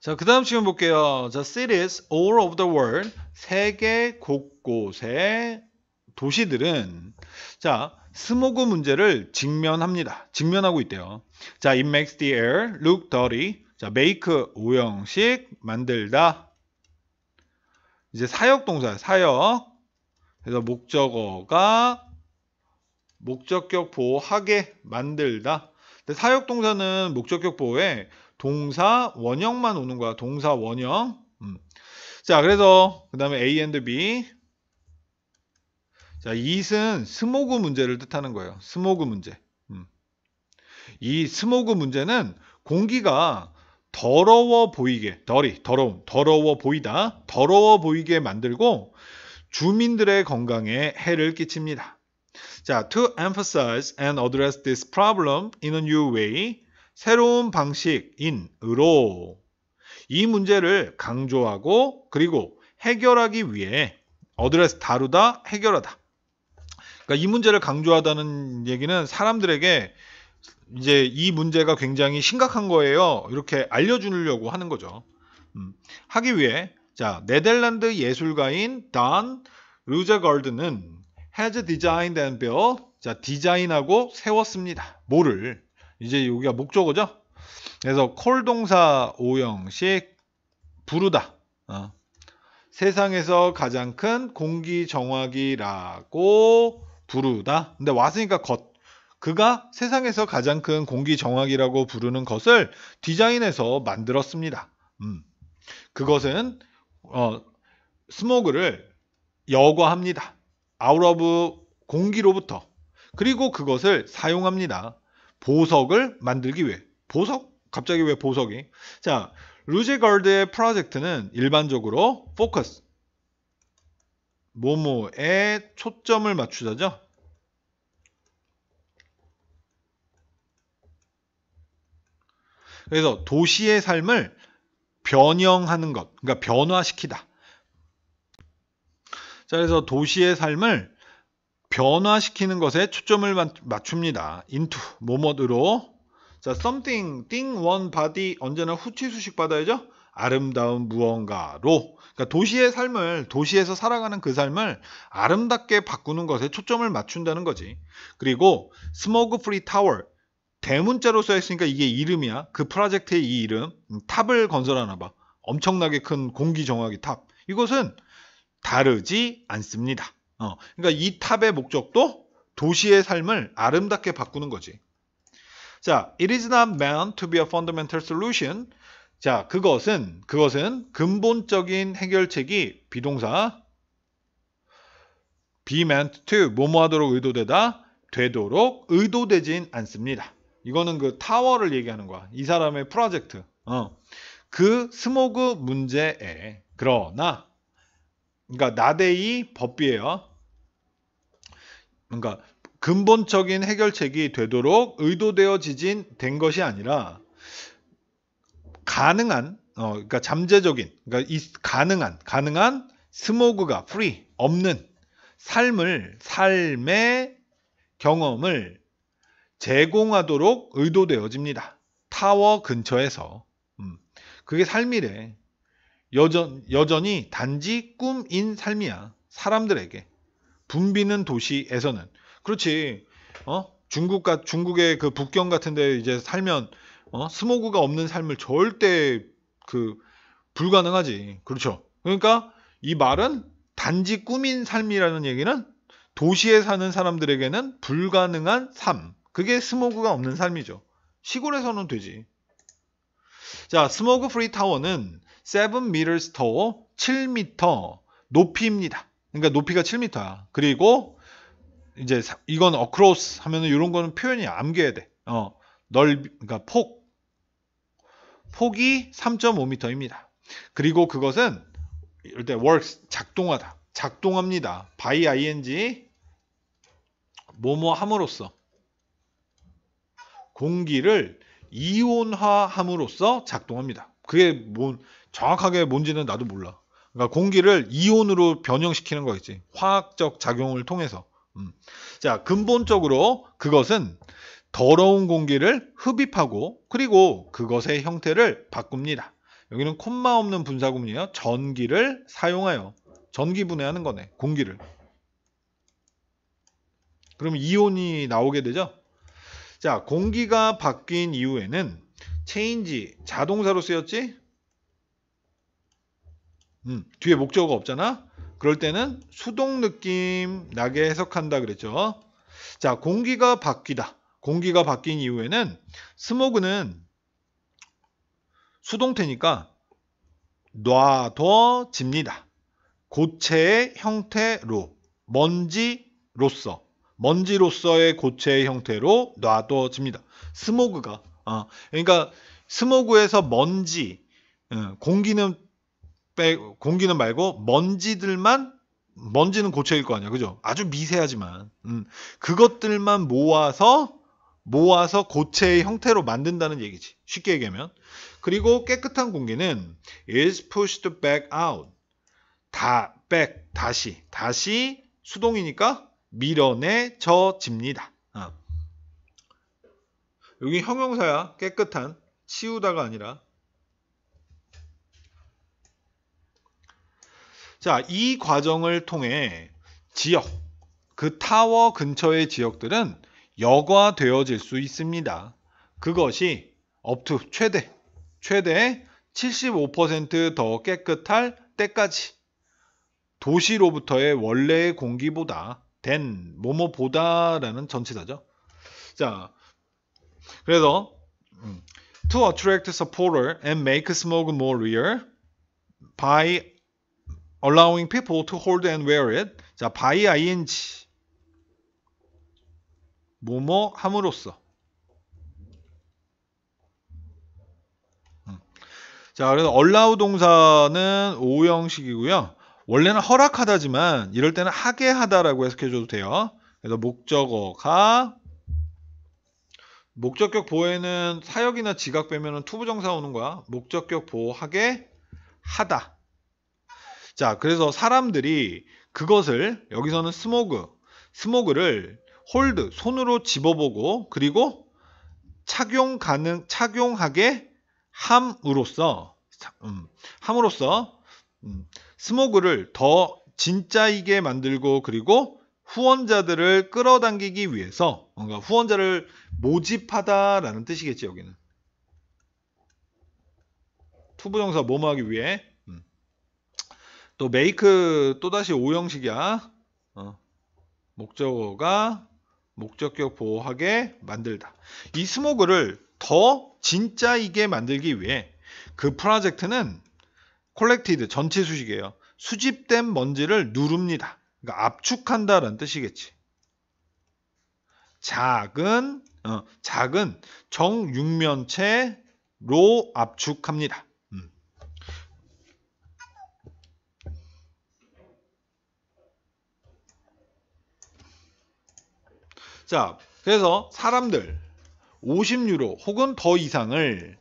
자, 그 다음 질문 볼게요. 자, cities all over the world. 세계 곳곳의 도시들은 자, 스모그 문제를 직면합니다. 직면하고 있대요. 자, it makes the air look dirty. 자, make 오형식 만들다. 이제 사역 동사, 사역. 그래서 목적어가 목적격 보호하게 만들다. 근데 사역 동사는 목적격 보호에 동사 원형만 오는 거야. 동사 원형. 음. 자, 그래서 그 다음에 A and B. 자, 이은 스모그 문제를 뜻하는 거예요. 스모그 문제. 음. 이 스모그 문제는 공기가 더러워 보이게, 더리, 더러움, 더러워 보이다, 더러워 보이게 만들고 주민들의 건강에 해를 끼칩니다. 자, to emphasize and address this problem in a new way, 새로운 방식인으로 이 문제를 강조하고 그리고 해결하기 위해 어드레스 다루다 해결하다. 그러니까 이 문제를 강조하다는 얘기는 사람들에게 이제 이 문제가 굉장히 심각한 거예요. 이렇게 알려주려고 하는 거죠. 음, 하기 위해 자 네덜란드 예술가인 단 루저걸드는 has designed and built 자 디자인하고 세웠습니다. 뭐를 이제 여기가 목적어죠. 그래서 콜 동사 오형식 부르다. 어. 세상에서 가장 큰 공기 정화기라고 부르다. 근데 왔으니까 겉 그가 세상에서 가장 큰 공기 정화기라고 부르는 것을 디자인해서 만들었습니다. 음. 그것은 어, 스모그를 여과합니다. 아우러브 공기로부터. 그리고 그것을 사용합니다. 보석을 만들기 위해 보석? 갑자기 왜 보석이? 자, 루제걸드의 프로젝트는 일반적으로 포커스 모모에 초점을 맞추자죠. 그래서 도시의 삶을 변형하는 것, 그러니까 변화시키다. 자, 그래서 도시의 삶을 변화시키는 것에 초점을 맞춥니다. into 뭐뭐으로 자 something thing one body 언제나 후치수식 받아야죠. 아름다운 무언가로 그러니까 도시의 삶을 도시에서 살아가는 그 삶을 아름답게 바꾸는 것에 초점을 맞춘다는 거지. 그리고 스모그 프리 타워 대문자로 써 있으니까 이게 이름이야. 그 프로젝트의 이 이름 음, 탑을 건설하나 봐. 엄청나게 큰 공기 정화기 탑. 이것은 다르지 않습니다. 어, 그러니까 이 탑의 목적도 도시의 삶을 아름답게 바꾸는 거지. 자, it is not meant to be a fundamental solution. 자, 그것은 그것은 근본적인 해결책이 비동사 be meant to 뭐뭐하도록 의도되다 되도록 의도되진 않습니다. 이거는 그 타워를 얘기하는 거야. 이 사람의 프로젝트. 어. 그 스모그 문제에 그러나 그러니까 나대의 법비예요. 그러니까 근본적인 해결책이 되도록 의도되어지진 된 것이 아니라 가능한 어 그러니까 잠재적인 그러니까 이 가능한 가능한 스모그가 프리 없는 삶을 삶의 경험을 제공하도록 의도되어집니다. 타워 근처에서 음, 그게 삶이래. 여전, 여전히 단지 꿈인 삶이야. 사람들에게. 붐비는 도시에서는. 그렇지. 어? 중국과 중국의 그 북경 같은데 이제 살면 어? 스모그가 없는 삶을 절대 그 불가능하지. 그렇죠. 그러니까 이 말은 단지 꿈인 삶이라는 얘기는 도시에 사는 사람들에게는 불가능한 삶. 그게 스모그가 없는 삶이죠. 시골에서는 되지. 자, 스모그 프리 타워는 7 meters tall, 7m 높이입니다. 그러니까 높이가 7m야. 그리고 이제 이건 across 하면은 이런 거는 표현이 암기해야 돼. 어, 넓 그러니까 폭 폭이 3.5m입니다. 그리고 그것은 일때 works 작동하다. 작동합니다. by ing 뭐뭐 함으로써 공기를 이온화함으로써 작동합니다. 그게 뭔 정확하게 뭔지는 나도 몰라. 그러니까 공기를 이온으로 변형시키는 거겠지. 화학적 작용을 통해서. 음. 자, 근본적으로 그것은 더러운 공기를 흡입하고 그리고 그것의 형태를 바꿉니다. 여기는 콤마 없는 분사구문이요. 전기를 사용하여 전기 분해하는 거네. 공기를. 그럼 이온이 나오게 되죠. 자, 공기가 바뀐 이후에는 체인지 자동사로 쓰였지? 음, 뒤에 목적어가 없잖아. 그럴 때는 수동 느낌 나게 해석한다 그랬죠. 자, 공기가 바뀌다. 공기가 바뀐 이후에는 스모그는 수동태니까 놔둬집니다. 고체의 형태로 먼지로서 먼지로서의 고체의 형태로 놔둬집니다. 스모그가 어, 그러니까 스모그에서 먼지 어, 공기는 빼, 공기는 말고 먼지들만 먼지는 고체일 거 아니야. 그죠? 아주 미세하지만. 음, 그것들만 모아서 모아서 고체의 형태로 만든다는 얘기지. 쉽게 얘기하면. 그리고 깨끗한 공기는 is pushed back out. 다 back 다시 다시 수동이니까 밀어내져집니다. 어. 여기 형용사야. 깨끗한 치우다가 아니라 자, 이 과정을 통해 지역, 그 타워 근처의 지역들은 여과되어질 수 있습니다. 그것이 업투 최대, 최대 75%더 깨끗할 때까지 도시로부터의 원래의 공기보다 된 뭐뭐보다라는 전치사죠. 자, 그래서 음, to attract supporter and make smoke more real by allowing people to hold and wear it. 자, by ing 뭐뭐 함으로써. 음. 자, 그래서 allow 동사는 o 형식이고요. 원래는 허락하다지만 이럴 때는 하게 하다라고 해석해 줘도 돼요. 그래서 목적어가 목적격 보호에는 사역이나 지각 빼면은 투부정사 오는 거야. 목적격 보호하게 하다. 자, 그래서 사람들이 그것을 여기서는 스모그, 스모그를 홀드 손으로 집어보고 그리고 착용 가능 착용하게 함으로써 음, 함으로써 음, 스모그를 더 진짜이게 만들고 그리고 후원자들을 끌어당기기 위해서 뭔가 후원자를 모집하다라는 뜻이겠지 여기는 투부정사 모모하기 위해 또 make 또다시 오형식이야. 어. 목적어가 목적격 보호하게 만들다. 이 스모그를 더 진짜이게 만들기 위해 그 프로젝트는 콜렉티드 전체 수식이에요. 수집된 먼지를 누릅니다. 그러니까 압축한다라는 뜻이겠지. 작은 어, 작은 정육면체로 압축합니다. 자, 그래서 사람들 50유로 혹은 더 이상을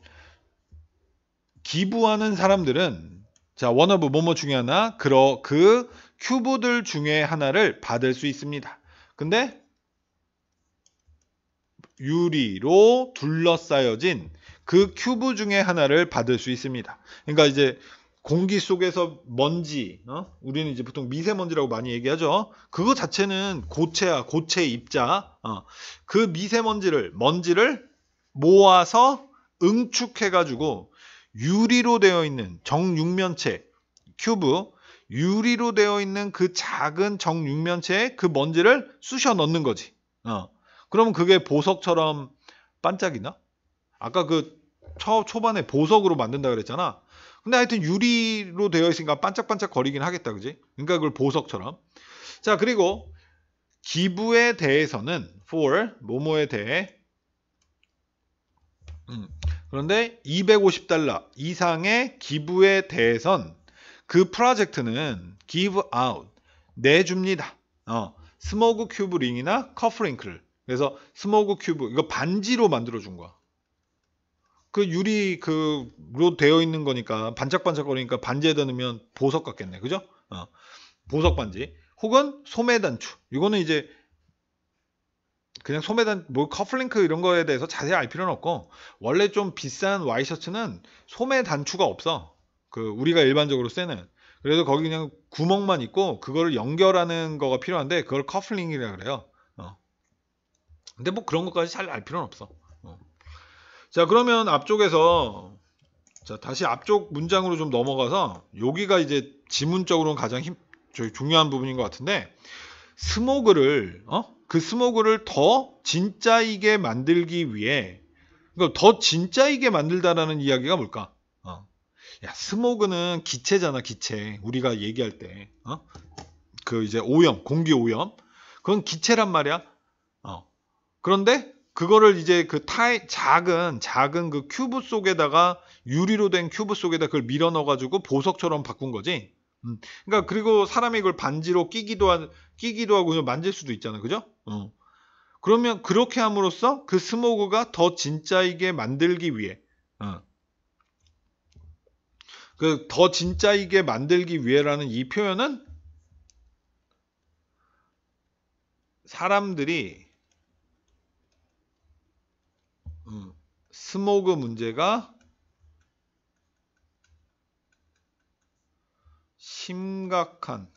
기부하는 사람들은 자, 원어브 뭐뭐 중에 하나, 그러 그 큐브들 중에 하나를 받을 수 있습니다. 근데 유리로 둘러싸여진 그 큐브 중에 하나를 받을 수 있습니다. 그러니까 이제 공기 속에서 먼지, 어? 우리는 이제 보통 미세먼지라고 많이 얘기하죠. 그거 자체는 고체야, 고체 입자. 어. 그 미세먼지를, 먼지를 모아서 응축해가지고 유리로 되어 있는 정육면체, 큐브, 유리로 되어 있는 그 작은 정육면체에 그 먼지를 쑤셔 넣는 거지. 어. 그러면 그게 보석처럼 반짝이나? 아까 그 초, 초반에 보석으로 만든다 그랬잖아. 근데 하여튼 유리로 되어 있으니까 반짝반짝 거리긴 하겠다, 그지? 그러니까 그걸 보석처럼. 자, 그리고 기부에 대해서는 for 모모에 대해 음, 그런데 250달러 이상의 기부에 대해선 그 프로젝트는 give out 내줍니다. 어, 스모그 큐브 링이나 커프링크를 그래서 스모그 큐브 이거 반지로 만들어 준 거야. 그 유리 그로 되어 있는 거니까 반짝반짝거리니까 반지에 넣으면 보석 같겠네. 그죠? 어. 보석 반지. 혹은 소매단추. 이거는 이제 그냥 소매단 뭐 커플링크 이런 거에 대해서 자세히 알 필요는 없고 원래 좀 비싼 와이셔츠는 소매 단추가 없어. 그 우리가 일반적으로 쓰는. 그래서 거기 그냥 구멍만 있고 그거를 연결하는 거가 필요한데 그걸 커플링이라 그래요. 어. 근데 뭐 그런 것까지 잘 알 필요는 없어. 자 그러면 앞쪽에서 자 다시 앞쪽 문장으로 좀 넘어가서 여기가 이제 지문적으로는 가장 힘, 중요한 부분인 것 같은데 스모그를 어? 그 스모그를 더 진짜이게 만들기 위해 그러니까 더 진짜이게 만들다라는 이야기가 뭘까? 어. 야 스모그는 기체잖아 기체 우리가 얘기할 때그 어? 그 이제 오염 공기 오염 그건 기체란 말이야. 어. 그런데 그거를 이제 그 타이 작은 작은 그 큐브 속에다가 유리로 된 큐브 속에다 그걸 밀어 넣어가지고 보석처럼 바꾼 거지. 음. 그러니까 그리고 사람이 이걸 반지로 끼기도 하, 끼기도 하고 만질 수도 있잖아, 그죠? 어. 그러면 그렇게 함으로써 그 스모그가 더 진짜이게 만들기 위해, 어. 그더 진짜이게 만들기 위해라는 이 표현은 사람들이 음, 스모그 문제가 심각한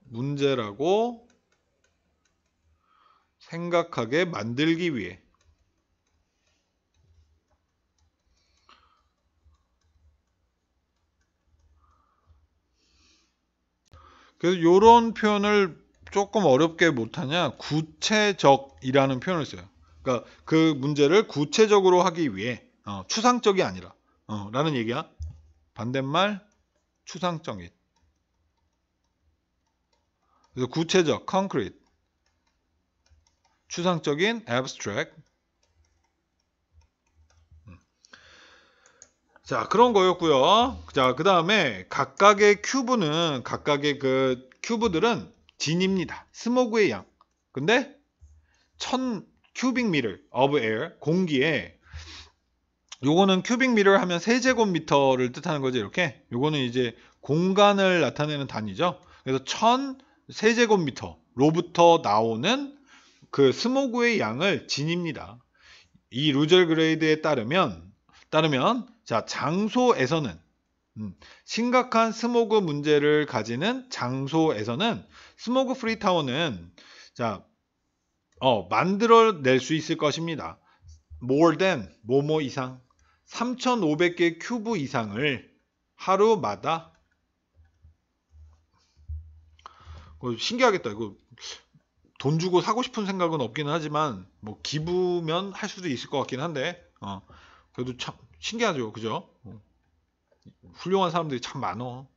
문제라고 생각하게 만들기 위해 그래서 이런 표현을 조금 어렵게 못하냐 구체적이라는 표현을 써요. 그러니까 그 문제를 구체적으로 하기 위해 어, 추상적이 아니라 어, 라는 얘기야. 반대말 추상적인. 그래서 구체적 concrete 추상적인 abstract 음. 자 그런 거였고요 자그 다음에 각각의 큐브는 각각의 그 큐브들은 진입니다. 스모그의 양. 근데 1000 큐빅 미터 of air 공기에 요거는 큐빅 미터 하면 세제곱미터를 뜻하는 거죠. 이렇게. 요거는 이제 공간을 나타내는 단위죠. 그래서 1000 세제곱미터로부터 나오는 그 스모그의 양을 진입니다. 이루젤 그레이드에 따르면 따르면 자 장소에서는 음, 심각한 스모그 문제를 가지는 장소에서는 스모그 프리 타워는 자, 어, 만들어낼 수 있을 것입니다. more than 뭐뭐 이상 3,500개 큐브 이상을 하루마다 어, 신기하겠다. 이거 돈 주고 사고 싶은 생각은 없기는 하지만 뭐 기부면 할 수도 있을 것 같긴 한데 어, 그래도 참 신기하죠, 그죠? 어. 훌륭한 사람들이 참 많어.